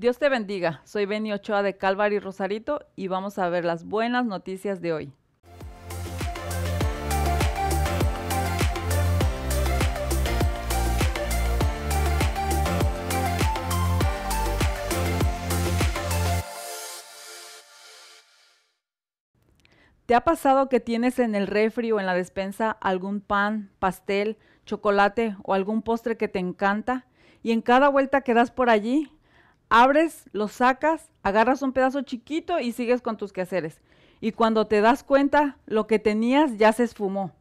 Dios te bendiga. Soy Beni Ochoa de Calvary Rosarito y vamos a ver las buenas noticias de hoy. ¿Te ha pasado que tienes en el refri o en la despensa algún pan, pastel, chocolate o algún postre que te encanta y en cada vuelta que das por allí abres, lo sacas, agarras un pedazo chiquito y sigues con tus quehaceres. Y cuando te das cuenta, lo que tenías ya se esfumó.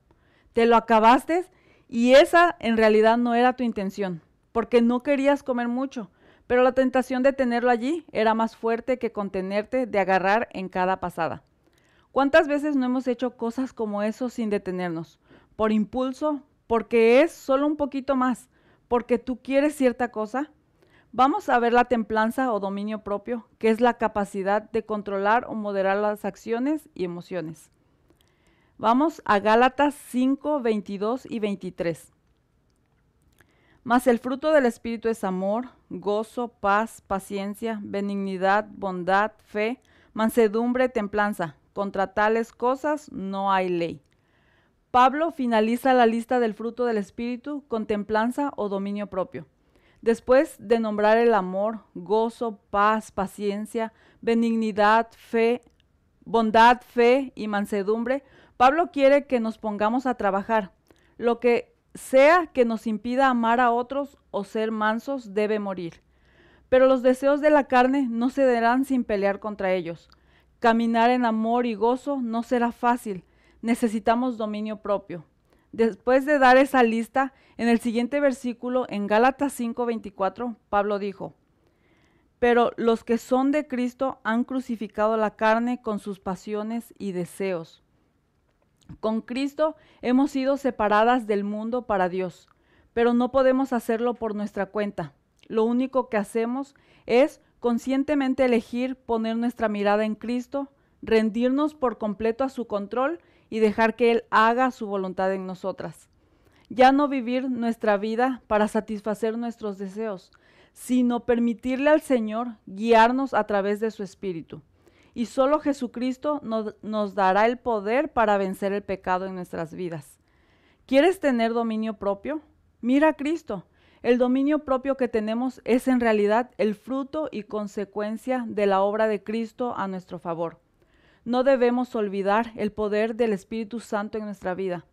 Te lo acabaste y esa en realidad no era tu intención, porque no querías comer mucho, pero la tentación de tenerlo allí era más fuerte que contenerte de agarrar en cada pasada. ¿Cuántas veces no hemos hecho cosas como eso sin detenernos? Por impulso, porque es solo un poquito más, porque tú quieres cierta cosa, Vamos a ver la templanza o dominio propio, que es la capacidad de controlar o moderar las acciones y emociones. Vamos a Gálatas 5, 22 y 23. Mas el fruto del Espíritu es amor, gozo, paz, paciencia, benignidad, bondad, fe, mansedumbre, templanza. Contra tales cosas no hay ley. Pablo finaliza la lista del fruto del Espíritu con templanza o dominio propio. Después de nombrar el amor, gozo, paz, paciencia, benignidad, fe, bondad, fe y mansedumbre, Pablo quiere que nos pongamos a trabajar. Lo que sea que nos impida amar a otros o ser mansos debe morir. Pero los deseos de la carne no cederán sin pelear contra ellos. Caminar en amor y gozo no será fácil. Necesitamos dominio propio. Después de dar esa lista, en el siguiente versículo, en Gálatas 5:24, Pablo dijo, pero los que son de Cristo han crucificado la carne con sus pasiones y deseos. Con Cristo hemos sido separadas del mundo para Dios, pero no podemos hacerlo por nuestra cuenta. Lo único que hacemos es conscientemente elegir poner nuestra mirada en Cristo, rendirnos por completo a su control y dejar que Él haga su voluntad en nosotras. Ya no vivir nuestra vida para satisfacer nuestros deseos, sino permitirle al Señor guiarnos a través de su Espíritu. Y solo Jesucristo nos, dará el poder para vencer el pecado en nuestras vidas. ¿Quieres tener dominio propio? Mira a Cristo. El dominio propio que tenemos es en realidad el fruto y consecuencia de la obra de Cristo a nuestro favor. No debemos olvidar el poder del Espíritu Santo en nuestra vida.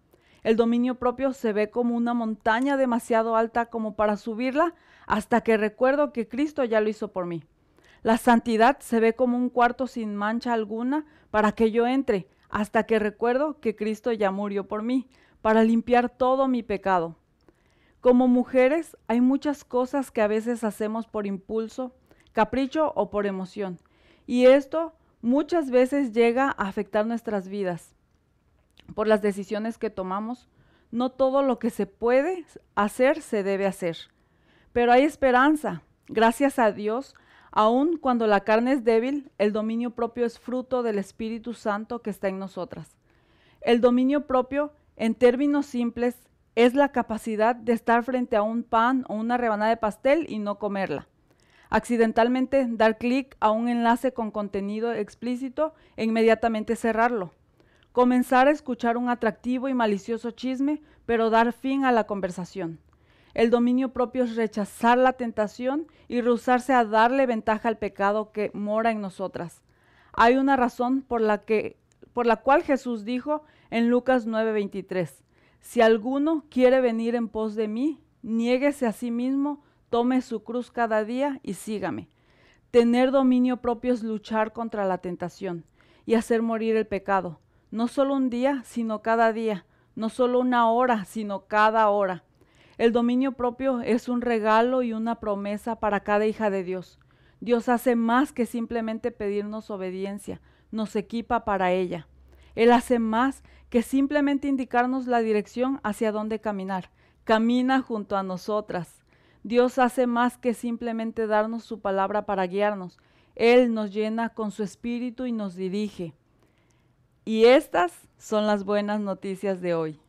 El dominio propio se ve como una montaña demasiado alta como para subirla hasta que recuerdo que Cristo ya lo hizo por mí. La santidad se ve como un cuarto sin mancha alguna para que yo entre, hasta que recuerdo que Cristo ya murió por mí, para limpiar todo mi pecado. Como mujeres hay muchas cosas que a veces hacemos por impulso, capricho o por emoción, y esto muchas veces llega a afectar nuestras vidas por las decisiones que tomamos. No todo lo que se puede hacer se debe hacer, pero hay esperanza. Gracias a Dios, aun cuando la carne es débil, el dominio propio es fruto del Espíritu Santo que está en nosotras. El dominio propio, en términos simples, es la capacidad de estar frente a un pan o una rebanada de pastel y no comerla. Accidentalmente dar clic a un enlace con contenido explícito e inmediatamente cerrarlo. Comenzar a escuchar un atractivo y malicioso chisme, pero dar fin a la conversación. El dominio propio es rechazar la tentación y rehusarse a darle ventaja al pecado que mora en nosotras. Hay una razón por la, que, por la cual Jesús dijo en Lucas 9:23, si alguno quiere venir en pos de mí, niéguese a sí mismo, tome su cruz cada día y sígame. Tener dominio propio es luchar contra la tentación y hacer morir el pecado, no solo un día, sino cada día, no solo una hora, sino cada hora. El dominio propio es un regalo y una promesa para cada hija de Dios. Dios hace más que simplemente pedirnos obediencia, nos equipa para ella. Él hace más que simplemente indicarnos la dirección hacia dónde caminar. Camina junto a nosotras. Dios hace más que simplemente darnos su palabra para guiarnos. Él nos llena con su espíritu y nos dirige. Y estas son las buenas noticias de hoy.